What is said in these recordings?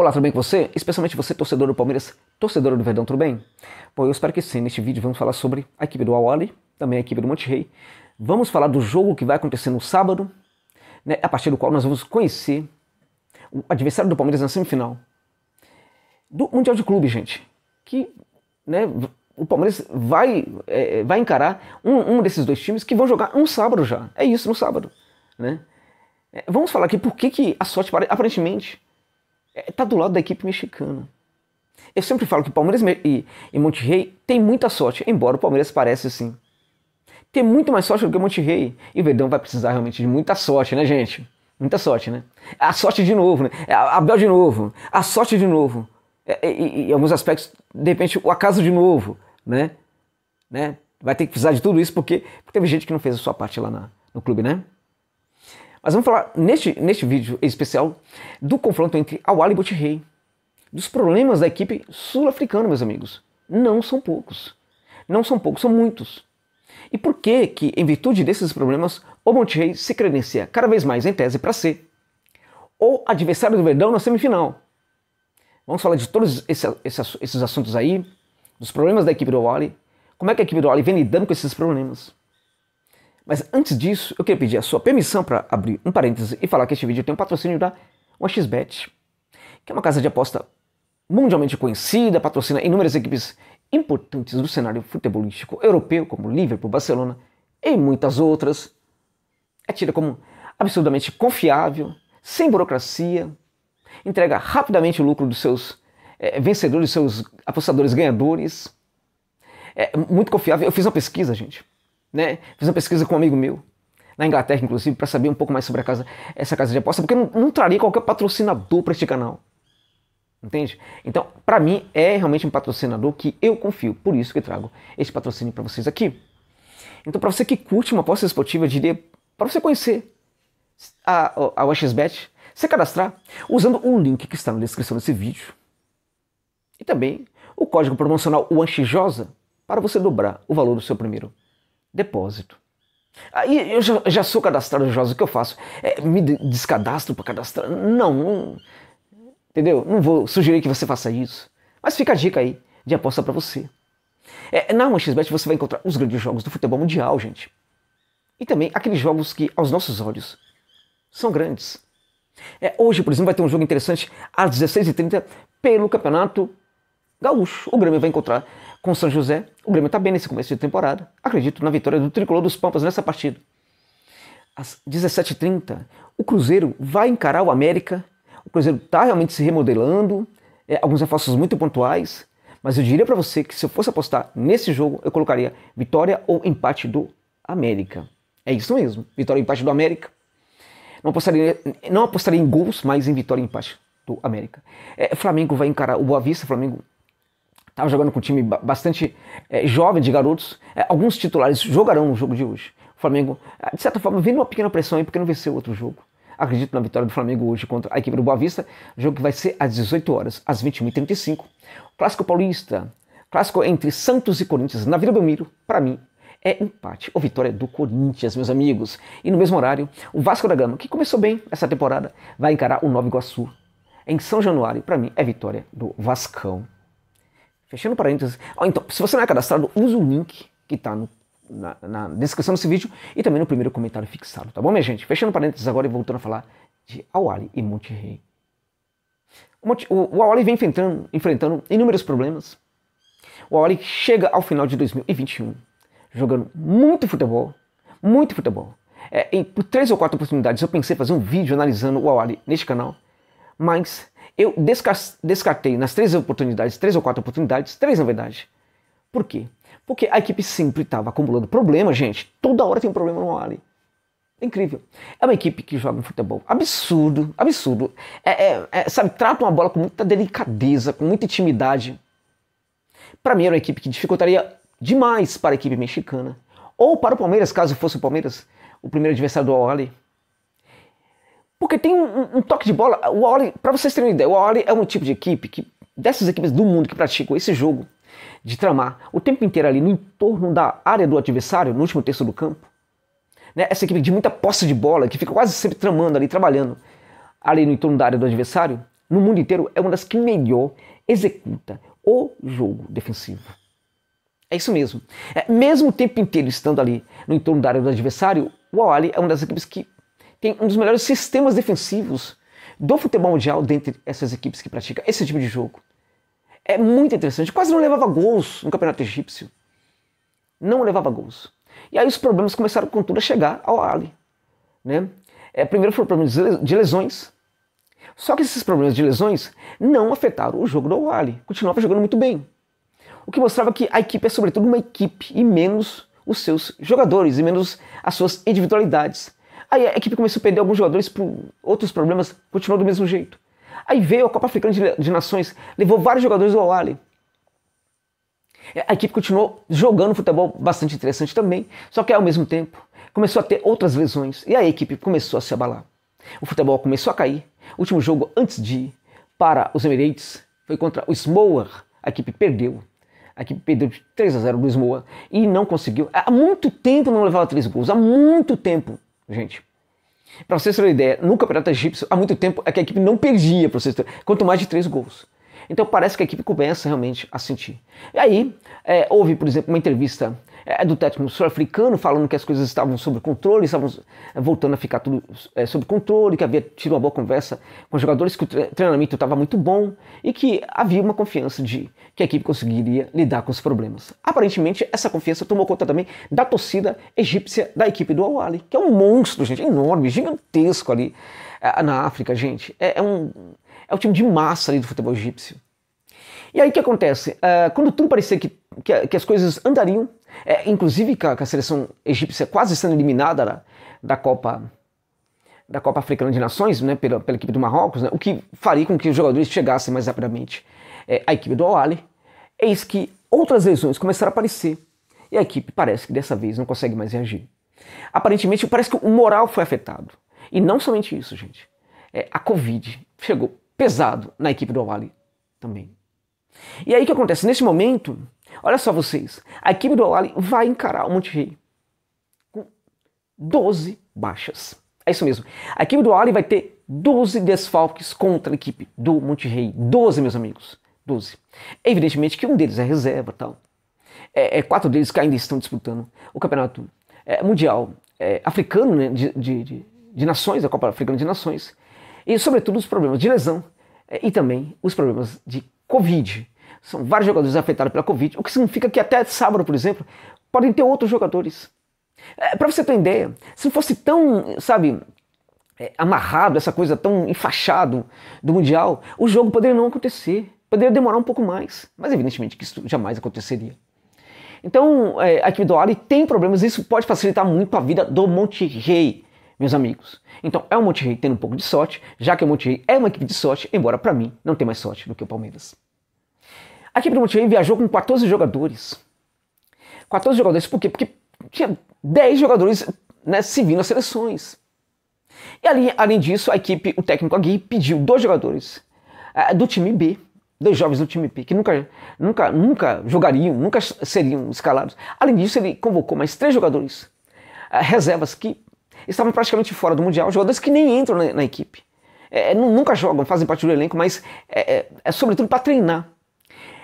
Olá, tudo bem com você? Especialmente você, torcedor do Palmeiras, torcedor do Verdão, tudo bem? Bom, eu espero que sim. Neste vídeo vamos falar sobre a equipe do Awali, também a equipe do Monte Rei. Vamos falar do jogo que vai acontecer no sábado, né, a partir do qual nós vamos conhecer o adversário do Palmeiras na semifinal do Mundial de Clube, gente. Que né, o Palmeiras vai, é, vai encarar um, um, desses dois times que vão jogar um sábado já. É isso, no sábado. Né? É, vamos falar aqui por que, que a sorte aparentemente Está é, do lado da equipe mexicana. Eu sempre falo que Palmeiras e, Monterrey tem muita sorte, embora o Palmeiras pareça assim. Tem muito mais sorte do que o Monterrey. E o Verdão vai precisar realmente de muita sorte, né, gente? Muita sorte, né? A sorte de novo, né? Abel de novo. A sorte de novo. É, é, e, e, e, em alguns aspectos, de repente, o acaso de novo, né? né? Vai ter que precisar de tudo isso porque, porque teve gente que não fez a sua parte lá na, no clube, né? Mas vamos falar neste, neste vídeo especial do confronto entre Awali e Botirrei. Dos problemas da equipe sul-africana, meus amigos. Não são poucos. Não são poucos, são muitos. E por que que, em virtude desses problemas, o Monterrey se credencia cada vez mais em tese para ser o adversário do Verdão na semifinal? Vamos falar de todos esse, esse, esses assuntos aí, dos problemas da equipe do Awali, como é que a equipe do Awali vem lidando com esses problemas. Mas antes disso, eu queria pedir a sua permissão para abrir um parêntese e falar que este vídeo tem um patrocínio da 1 que é uma casa de aposta mundialmente conhecida, patrocina inúmeras equipes importantes do cenário futebolístico europeu, como Liverpool, Barcelona e muitas outras. É tida como absurdamente confiável, sem burocracia, entrega rapidamente o lucro dos seus é, vencedores, seus apostadores ganhadores. É muito confiável. Eu fiz uma pesquisa, gente. Né? Fiz uma pesquisa com um amigo meu, na Inglaterra, inclusive, para saber um pouco mais sobre a casa, essa casa de aposta, porque não, não traria qualquer patrocinador para este canal. Entende? Então, para mim, é realmente um patrocinador que eu confio. Por isso que trago este patrocínio para vocês aqui. Então, para você que curte uma aposta esportiva, eu diria para você conhecer a, a, a se cadastrar usando o link que está na descrição desse vídeo. E também o código promocional WANXJOSA para você dobrar o valor do seu primeiro depósito. Aí ah, eu já, já sou cadastrado, Jorge, o que eu faço? É, me descadastro para cadastrar? Não, não, entendeu? Não vou sugerir que você faça isso. Mas fica a dica aí de aposta para você. É, na 1 você vai encontrar os grandes jogos do futebol mundial, gente. E também aqueles jogos que, aos nossos olhos, são grandes. É, hoje, por exemplo, vai ter um jogo interessante às 16h30 pelo Campeonato Gaúcho. O Grêmio vai encontrar com São José. O Grêmio está bem nesse começo de temporada. Acredito na vitória do tricolor dos Pampas nessa partida. Às 17h30, o Cruzeiro vai encarar o América. O Cruzeiro está realmente se remodelando, é, alguns reforços muito pontuais. Mas eu diria para você que se eu fosse apostar nesse jogo, eu colocaria vitória ou empate do América. É isso mesmo, vitória ou empate do América. Não apostaria, não apostaria em gols, mas em vitória e empate do América. É, Flamengo vai encarar o Boa Vista. Flamengo estava jogando com um time bastante é, jovem de garotos. É, alguns titulares jogarão no jogo de hoje. O Flamengo, é, de certa forma, vem numa pequena pressão aí porque não venceu outro jogo. Acredito na vitória do Flamengo hoje contra a equipe do Boa Vista. Jogo que vai ser às 18 horas, às 21h35. Clássico paulista. Clássico entre Santos e Corinthians na Vila Belmiro, para mim, é empate ou vitória do Corinthians, meus amigos. E no mesmo horário, o Vasco da Gama, que começou bem essa temporada, vai encarar o Nova Iguaçu. Em São Januário, para mim, é vitória do Vascão. Fechando parênteses. Oh, então, se você não é cadastrado, use o link que está na, na, descrição desse vídeo e também no primeiro comentário fixado, tá bom, minha gente? Fechando parênteses agora e voltando a falar de Awali e Monte Rei. O, o Awali vem enfrentando, enfrentando inúmeros problemas. O Awali chega ao final de 2021 jogando muito futebol, muito futebol. É, em, por três ou quatro oportunidades eu pensei fazer um vídeo analisando o Awali neste canal, mas eu descartei nas três oportunidades, três ou quatro oportunidades, três na verdade. Por quê? Porque a equipe sempre estava acumulando problema, gente. Toda hora tem um problema no Ali. É incrível. É uma equipe que joga um futebol absurdo, absurdo. É, é, é, sabe, trata uma bola com muita delicadeza, com muita intimidade. Para mim era uma equipe que dificultaria demais para a equipe mexicana. Ou para o Palmeiras, caso fosse o Palmeiras, o primeiro adversário do Al-Ali. Porque tem um, um toque de bola. O Auli, para vocês terem uma ideia, o Auli é um tipo de equipe que dessas equipes do mundo que praticam esse jogo de tramar o tempo inteiro ali no entorno da área do adversário, no último terço do campo. Né? Essa equipe de muita posse de bola, que fica quase sempre tramando ali, trabalhando ali no entorno da área do adversário, no mundo inteiro é uma das que melhor executa o jogo defensivo. É isso mesmo. É, mesmo o tempo inteiro estando ali no entorno da área do adversário, o Awali é uma das equipes que tem um dos melhores sistemas defensivos do futebol mundial dentre essas equipes que praticam esse tipo de jogo. É muito interessante. Quase não levava gols no campeonato egípcio. Não levava gols. E aí os problemas começaram, contudo, a chegar ao Ali. Né? É, primeiro foram problemas de lesões. Só que esses problemas de lesões não afetaram o jogo do Ali. Continuava jogando muito bem. O que mostrava que a equipe é, sobretudo, uma equipe e menos os seus jogadores e menos as suas individualidades. Aí a equipe começou a perder alguns jogadores por outros problemas, continuou do mesmo jeito. Aí veio a Copa Africana de, de Nações, levou vários jogadores do Ali. É, a equipe continuou jogando futebol bastante interessante também, só que ao mesmo tempo começou a ter outras lesões e a equipe começou a se abalar. O futebol começou a cair. O último jogo antes de ir para os Emirates foi contra o Smower. A equipe perdeu. A equipe perdeu de 3 a 0 do Smower e não conseguiu. Há muito tempo não levava três gols. Há muito tempo gente. Para vocês terem uma ideia, no Campeonato Egípcio, há muito tempo é que a equipe não perdia, para vocês terem, quanto mais de três gols. Então parece que a equipe começa realmente a sentir. E aí, é, houve, por exemplo, uma entrevista é, é, do técnico sul-africano falando que as coisas estavam sob controle, estavam eh, voltando a ficar tudo é, sob controle, que havia tido uma boa conversa com os jogadores, que o treinamento estava muito bom e que havia uma confiança de que a equipe conseguiria lidar com os problemas. Aparentemente, essa confiança tomou conta também da torcida egípcia da equipe do Awali, que é um monstro, gente, enorme, gigantesco ali é, na África, gente. É, é um, é um time de massa ali do futebol egípcio. E aí o que acontece? quando tudo parecia que, que, que as coisas andariam é, inclusive com a, seleção egípcia quase sendo eliminada da, da Copa da Copa Africana de Nações, né, pela, pela equipe do Marrocos, né, o que faria com que os jogadores chegassem mais rapidamente é, à equipe do al eis que outras lesões começaram a aparecer e a equipe parece que dessa vez não consegue mais reagir. Aparentemente, parece que o moral foi afetado. E não somente isso, gente. É, a Covid chegou pesado na equipe do al também. E aí o que acontece? Nesse momento, Olha só vocês, a equipe do Olali vai encarar o Monterrey com 12 baixas. É isso mesmo. A equipe do Olali vai ter 12 desfalques contra a equipe do Monterrey. 12, meus amigos. 12. Evidentemente que um deles é reserva tal. É, é quatro deles que ainda estão disputando o campeonato é, mundial é, africano né, de, de, de, de, nações, a Copa Africana de Nações, e sobretudo os problemas de lesão é, e também os problemas de Covid. São vários jogadores afetados pela Covid, o que significa que até sábado, por exemplo, podem ter outros jogadores. É, para você ter uma ideia, se fosse tão, sabe, é, amarrado, essa coisa tão enfaixado do Mundial, o jogo poderia não acontecer. Poderia demorar um pouco mais, mas evidentemente que isso jamais aconteceria. Então, é, a equipe do Ali tem problemas, isso pode facilitar muito a vida do Monte Rei, meus amigos. Então, é o Monte Rei tendo um pouco de sorte, já que o Monte Rei é uma equipe de sorte, embora para mim não tenha mais sorte do que o Palmeiras. A equipe do Monterrey viajou com 14 jogadores. 14 jogadores, por quê? Porque tinha 10 jogadores né, servindo as seleções. E ali, além disso, a equipe, o técnico Agui pediu dois jogadores uh, do time B, dois jovens do time B, que nunca, nunca, nunca jogariam, nunca seriam escalados. Além disso, ele convocou mais três jogadores, uh, reservas que estavam praticamente fora do Mundial, jogadores que nem entram na, na equipe. É, nunca jogam, fazem parte do elenco, mas é, é, é sobretudo para treinar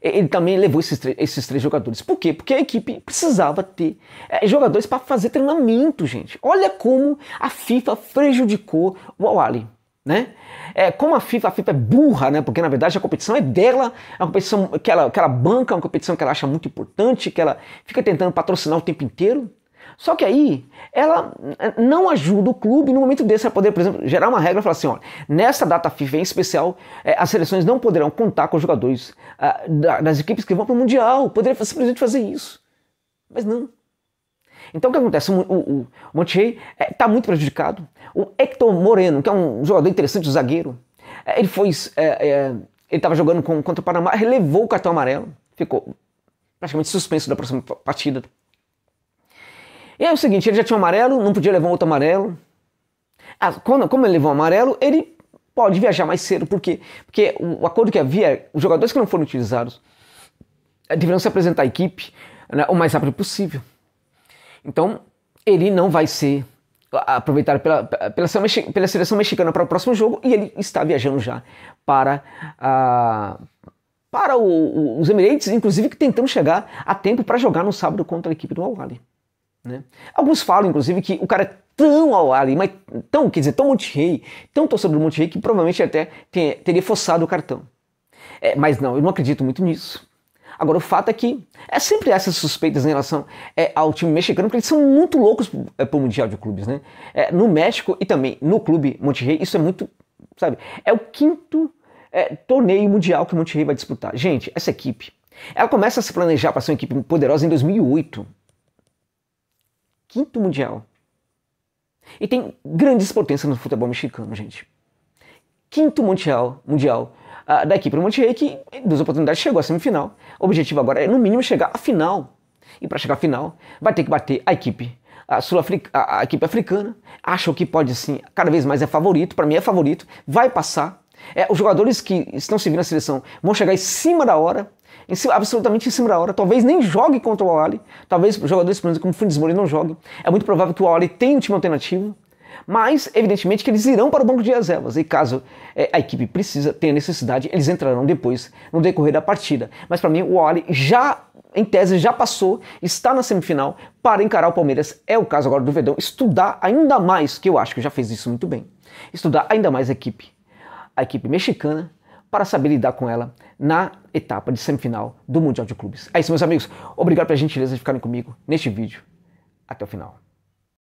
ele também levou esses, esses três jogadores. Por quê? Porque a equipe precisava ter é, jogadores para fazer treinamento, gente. Olha como a FIFA prejudicou o Ali, Né? É, como a FIFA, a FIFA é burra, né? Porque na verdade a competição é dela, é a competição que ela, que ela banca, é uma competição que ela acha muito importante, que ela fica tentando patrocinar o tempo inteiro. Só que aí ela eh, não ajuda o clube no momento desse a poder, por exemplo, gerar uma regra e falar assim: olha, nessa data FIFA em especial, eh, as seleções não poderão contar com os jogadores ah, das equipes que vão para o Mundial. Poderia simplesmente fazer isso. Mas não. Então o que acontece? O, o, o está eh, é, muito prejudicado. O Hector Moreno, que é um jogador interessante, um zagueiro, ele foi. É, é, ele estava jogando com, contra o Panamá, ele levou o cartão amarelo, ficou praticamente suspenso da próxima partida e é o seguinte, ele já tinha um amarelo, não podia levar um outro amarelo. Ah, quando, como ele levou um amarelo, ele pode viajar mais cedo, por quê? Porque o acordo que havia, os jogadores que não foram utilizados eh, deveriam se apresentar à equipe né, o mais rápido possível. Então, ele não vai ser ah, aproveitado pela, pela, pela seleção mexicana para o próximo jogo e ele está viajando já para, ah, para o, o, os Emirates, inclusive que tentando chegar a tempo para jogar no sábado contra a equipe do Al-Ali. Né? Alguns falam, inclusive, que o cara é tão ao ali, mas tão, quer dizer, tão Monte Rei, tão torcedor do Monte Rei, que provavelmente até teria forçado o cartão. É, mas não, eu não acredito muito nisso. Agora, o fato é que é sempre essas suspeitas em relação é, ao time mexicano, porque eles são muito loucos é, para o Mundial de Clubes, né? É, no México e também no Clube Monterrey, isso é muito, sabe? É o quinto é, torneio mundial que o Monterrey vai disputar. Gente, essa equipe, ela começa a se planejar para ser uma equipe poderosa em 2008 quinto mundial. E tem grandes potências no futebol mexicano, gente. Quinto mundial, mundial uh, da equipe do Monterrey, que em duas oportunidades chegou à semifinal. O objetivo agora é, no mínimo, chegar à final. E para chegar à final, vai ter que bater a equipe a, Sul a, a equipe africana. Acho que pode sim, cada vez mais é favorito, para mim é favorito, vai passar. É, os jogadores que estão servindo a seleção vão chegar em cima da hora, absolutamente em cima da hora. Talvez nem jogue contra o Awali. Talvez jogadores como o Funes Mori não joguem. É muito provável que o Awali tenha um time alternativo. Mas, evidentemente, que eles irão para o banco de reservas. E caso é, a equipe precisa, tenha necessidade, eles entrarão depois, no decorrer da partida. Mas, para mim, o Awali já, em tese, já passou, está na semifinal para encarar o Palmeiras. É o caso agora do Vedão estudar ainda mais, que eu acho que já fez isso muito bem. Estudar ainda mais a equipe. A equipe mexicana para saber lidar com ela na etapa de semifinal do Mundial de Clubes. É isso, meus amigos. Obrigado pela gentileza de ficarem comigo neste vídeo até o final.